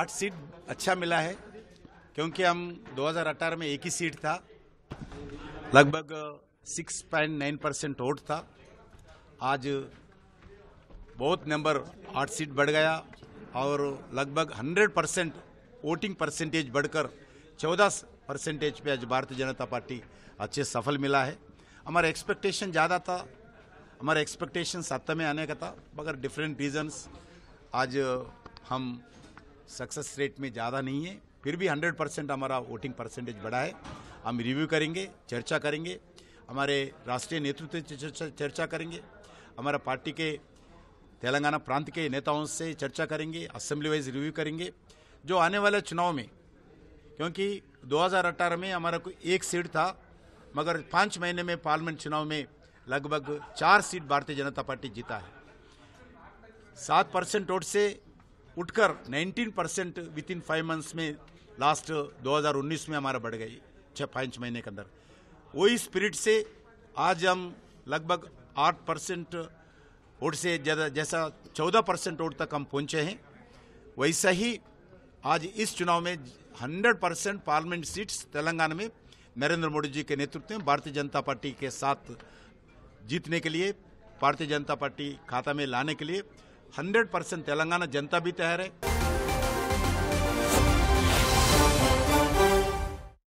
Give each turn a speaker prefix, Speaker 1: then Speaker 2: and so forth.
Speaker 1: आठ सीट अच्छा मिला है क्योंकि हम 2018 में एक ही सीट था लगभग 6.9 परसेंट वोट था आज बहुत नंबर आठ सीट बढ़ गया और लगभग 100 परसेंट वोटिंग परसेंटेज बढ़कर 14 परसेंटेज पे आज भारतीय जनता पार्टी अच्छे सफल मिला है हमारा एक्सपेक्टेशन ज़्यादा था हमारा एक्सपेक्टेशन सत्ता में आने का था मगर डिफरेंट रीजंस आज हम सक्सेस रेट में ज़्यादा नहीं है फिर भी 100 परसेंट हमारा वोटिंग परसेंटेज बढ़ा है हम रिव्यू करेंगे चर्चा करेंगे हमारे राष्ट्रीय नेतृत्व से चर्चा करेंगे हमारा पार्टी के तेलंगाना प्रांत के नेताओं से चर्चा करेंगे असेंबली वाइज रिव्यू करेंगे जो आने वाले चुनाव में क्योंकि 2018 में हमारा कोई एक सीट था मगर पाँच महीने में पार्लियामेंट चुनाव में लगभग चार सीट भारतीय जनता पार्टी जीता है सात परसेंट वोट से उठकर 19 percent within five months में लास्ट 2019 में हमारा बढ़ गई छः पाँच महीने के अंदर वही स्पिरिट से आज हम लगभग आठ परसेंट वोट से ज़्यादा जैसा चौदह परसेंट वोट तक हम पहुंचे हैं वैसा ही आज इस चुनाव में hundred percent parliament seats Telangana में नरेंद्र मोदी जी के नेतृत्व में भारतीय जनता पार्टी के साथ जीतने के लिए भारतीय जनता पार्टी खाता में लाने के लिए हंड्रेड परसेंट तेलंगाना जनता भी तैयार है